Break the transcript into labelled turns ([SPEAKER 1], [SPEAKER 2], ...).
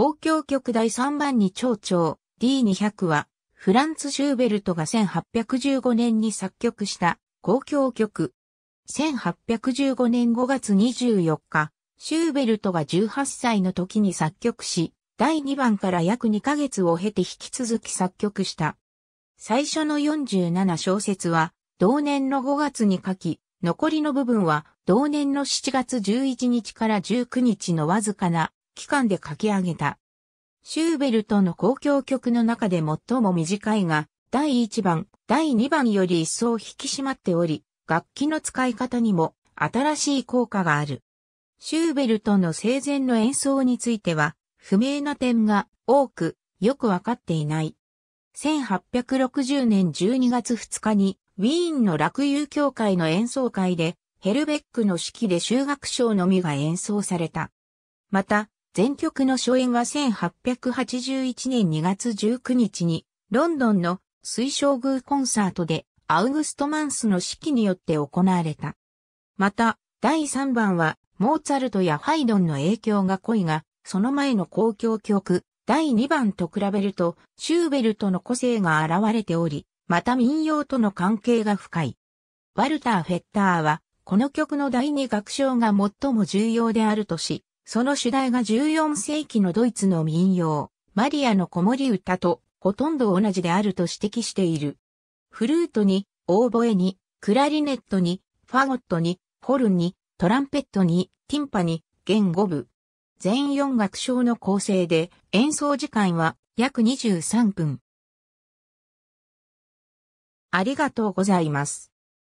[SPEAKER 1] 交響曲第3番に長調 D200 は、フランツ・シューベルトが
[SPEAKER 2] 1815年に作曲した交響曲。1815年5月24日、シューベルトが18歳の時に作曲し、第2番から約2ヶ月を経て引き続き作曲した。最初の47小節は、同年の5月に書き、残りの部分は、同年の7月11日から19日のわずかな期間で書き上げた。シューベルトの公共曲の中で最も短いが、第1番、第2番より一層引き締まっており、楽器の使い方にも新しい効果がある。シューベルトの生前の演奏については、不明な点が多く、よくわかっていない。1860年12月2日に、ウィーンの楽友協会の演奏会で、ヘルベックの式で修学賞のみが演奏された。また、全曲の初演は1881年2月19日に、ロンドンの水晶宮コンサートで、アウグスト・マンスの指揮によって行われた。また、第3番は、モーツァルトやハイドンの影響が濃いが、その前の公共曲、第2番と比べると、シューベルトの個性が現れており、また民謡との関係が深い。ワルター・フェッターは、この曲の第2楽章が最も重要であるとし、その主題が14世紀のドイツの民謡、マリアの子守歌とほとんど同じであると指摘している。フルートに、オーボエに、クラリネットに、ファゴットに、ホルンに、トランペットに、ティンパに、弦五部。全4楽章の構成で
[SPEAKER 1] 演奏時間は約23分。ありがとうございます。